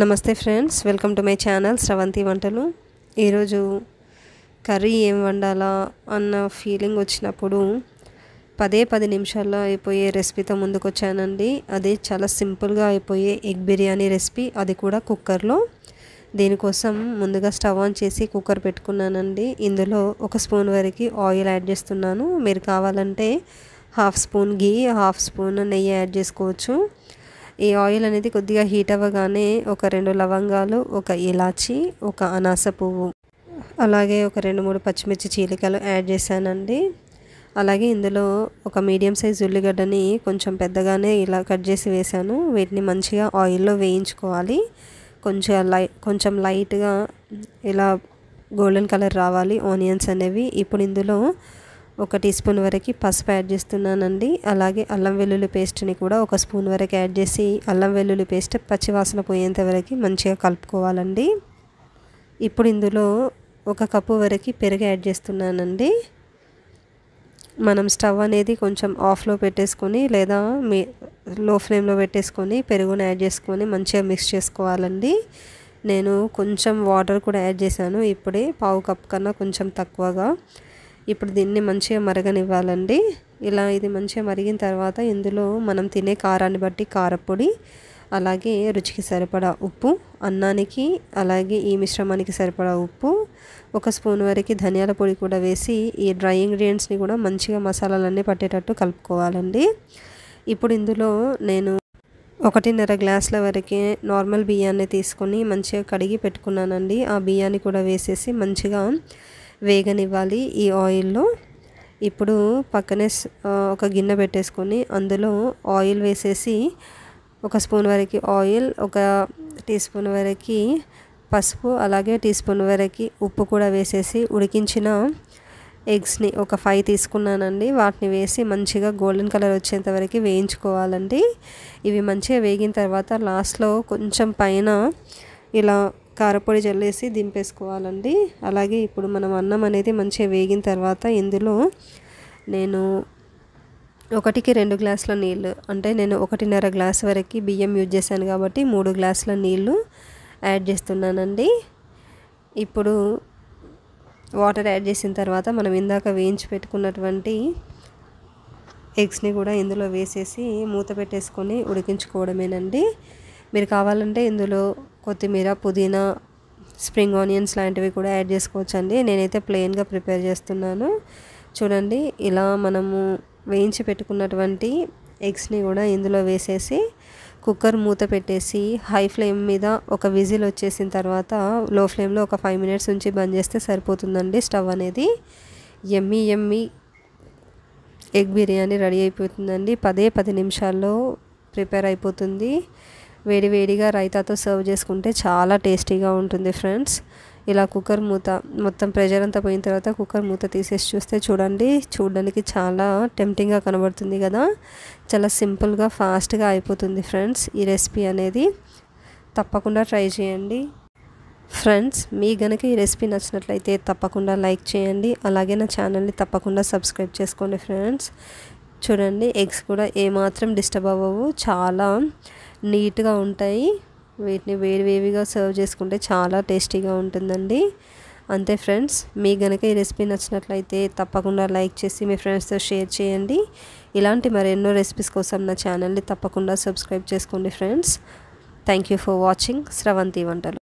నమస్తే friends welcome to my channel Sravanthi వంటలు ఈరోజు కర్రీ ఏం వండాలా అన్న ఫీలింగ్ వచ్చినప్పుడు పదే పది నిమిషాల్లో అయిపోయే రెసిపీతో ముందుకు వచ్చానండి అది చాలా సింపుల్గా అయిపోయే ఎగ్ బిర్యానీ రెసిపీ అది కూడా కుక్కర్లో దీనికోసం ముందుగా స్టవ్ ఆన్ చేసి కుక్కర్ పెట్టుకున్నానండి ఇందులో ఒక స్పూన్ వరకు ఆయిల్ యాడ్ చేస్తున్నాను మీరు కావాలంటే half spoon ghee half spoon నెయ్యి యాడ్ చేసుకోవచ్చు ఈ ఆయిల్ అనేది కొద్దిగా హీట్ అవ్వగానే ఒక రెండు లవంగాలు ఒక ఇలాచి ఒక అనాస పువ్వు అలాగే ఒక రెండు మూడు పచ్చిమిర్చి చీలికలు యాడ్ చేశానండి అలాగే ఇందులో ఒక మీడియం సైజ్ ఉల్లిగడ్డని కొంచెం పెద్దగానే ఇలా కట్ చేసి వేశాను వీటిని మంచిగా ఆయిల్లో వేయించుకోవాలి కొంచెం లై కొంచెం లైట్గా ఇలా గోల్డెన్ కలర్ రావాలి ఆనియన్స్ అనేవి ఇప్పుడు ఇందులో ఒక టీ స్పూన్ వరకు పసుపు యాడ్ చేస్తున్నానండి అలాగే అల్లం వెల్లుల్లి పేస్ట్ని కూడా ఒక స్పూన్ వరకు యాడ్ చేసి అల్లం వెల్లుల్లి పేస్ట్ పచ్చివాసన పోయేంత వరకు మంచిగా కలుపుకోవాలండి ఇప్పుడు ఇందులో ఒక కప్పు వరకు పెరుగు యాడ్ చేస్తున్నానండి మనం స్టవ్ అనేది కొంచెం ఆఫ్లో పెట్టేసుకొని లేదా మీ లో ఫ్లేమ్లో పెట్టేసుకొని పెరుగును యాడ్ చేసుకొని మంచిగా మిక్స్ చేసుకోవాలండి నేను కొంచెం వాటర్ కూడా యాడ్ చేశాను ఇప్పుడే పావు కప్ కన్నా కొంచెం తక్కువగా ఇప్పుడు దీన్ని మంచిగా మరగనివ్వాలండి ఇలా ఇది మంచిగా మరిగిన తర్వాత ఇందులో మనం తినే కారాన్ని బట్టి కారపొడి అలాగే రుచికి సరిపడా ఉప్పు అన్నానికి అలాగే ఈ మిశ్రమానికి సరిపడా ఉప్పు ఒక స్పూన్ వరకు ధనియాల పొడి కూడా వేసి ఈ డ్రై ఇంగ్రీడియంట్స్ని కూడా మంచిగా మసాలాలన్నీ పట్టేటట్టు కలుపుకోవాలండి ఇప్పుడు ఇందులో నేను ఒకటిన్నర గ్లాసుల వరకే నార్మల్ బియ్యాన్ని తీసుకొని మంచిగా కడిగి పెట్టుకున్నానండి ఆ బియ్యాన్ని కూడా వేసేసి మంచిగా వేగనివ్వాలి ఈ ఆయిల్లో ఇప్పుడు పక్కనే ఒక గిన్నె పెట్టేసుకొని అందులో ఆయిల్ వేసేసి ఒక స్పూన్ వరకు ఆయిల్ ఒక టీ స్పూన్ వరకు పసుపు అలాగే టీ స్పూన్ వరకు ఉప్పు కూడా వేసేసి ఉడికించిన ఎగ్స్ని ఒక ఫైవ్ తీసుకున్నానండి వాటిని వేసి మంచిగా గోల్డెన్ కలర్ వచ్చేంత వరకు వేయించుకోవాలండి ఇవి మంచిగా వేగిన తర్వాత లాస్ట్లో కొంచెం పైన ఇలా కారపొడి జల్లేసి దింపేసుకోవాలండి అలాగే ఇప్పుడు మనం అన్నం అనేది మంచిగా వేగిన తర్వాత ఇందులో నేను ఒకటికి రెండు గ్లాసుల నీళ్ళు అంటే నేను ఒకటిన్నర గ్లాస్ వరకు బియ్యం యూజ్ చేశాను కాబట్టి మూడు గ్లాసుల నీళ్ళు యాడ్ చేస్తున్నానండి ఇప్పుడు వాటర్ యాడ్ చేసిన తర్వాత మనం ఇందాక వేయించి పెట్టుకున్నటువంటి ఎగ్స్ని కూడా ఇందులో వేసేసి మూత పెట్టేసుకొని ఉడికించుకోవడమేనండి మీరు కావాలంటే ఇందులో కొత్తిమీర పుదీనా స్ప్రింగ్ ఆనియన్స్ లాంటివి కూడా యాడ్ చేసుకోవచ్చు అండి నేనైతే ప్లెయిన్గా ప్రిపేర్ చేస్తున్నాను చూడండి ఇలా మనము వేయించి పెట్టుకున్నటువంటి ఎగ్స్ని కూడా ఇందులో వేసేసి కుక్కర్ మూత పెట్టేసి హై ఫ్లేమ్ మీద ఒక విజిల్ వచ్చేసిన తర్వాత లో ఫ్లేమ్లో ఒక ఫైవ్ మినిట్స్ ఉంచి బంద్ చేస్తే సరిపోతుందండి స్టవ్ అనేది ఎమ్మి ఎమ్మి ఎగ్ బిర్యానీ రెడీ అయిపోతుందండి పదే పది నిమిషాల్లో ప్రిపేర్ అయిపోతుంది వేడివేడిగా రైతాతో సర్వ్ చేసుకుంటే చాలా టేస్టీగా ఉంటుంది ఫ్రెండ్స్ ఇలా కుక్కర్ మూత మొత్తం ప్రెజర్ అంతా పోయిన తర్వాత కుక్కర్ మూత తీసేసి చూస్తే చూడండి చూడడానికి చాలా టెంప్టింగ్గా కనబడుతుంది కదా చాలా సింపుల్గా ఫాస్ట్గా అయిపోతుంది ఫ్రెండ్స్ ఈ రెసిపీ అనేది తప్పకుండా ట్రై చేయండి ఫ్రెండ్స్ మీ గనక ఈ రెసిపీ నచ్చినట్లయితే తప్పకుండా లైక్ చేయండి అలాగే నా ఛానల్ని తప్పకుండా సబ్స్క్రైబ్ చేసుకోండి ఫ్రెండ్స్ చూడండి ఎగ్స్ కూడా ఏమాత్రం డిస్టర్బ్ అవ్వవు చాలా నీట్గా ఉంటాయి వీటిని వేడివేవిగా సర్వ్ చేసుకుంటే చాలా టేస్టీగా ఉంటుందండి అంతే ఫ్రెండ్స్ మీ కనుక ఈ రెసిపీ నచ్చినట్లయితే తప్పకుండా లైక్ చేసి మీ ఫ్రెండ్స్తో షేర్ చేయండి ఇలాంటి మరెన్నో రెసిపీస్ కోసం నా ఛానల్ని తప్పకుండా సబ్స్క్రైబ్ చేసుకోండి friends thank you for watching Sravanthi వంటలు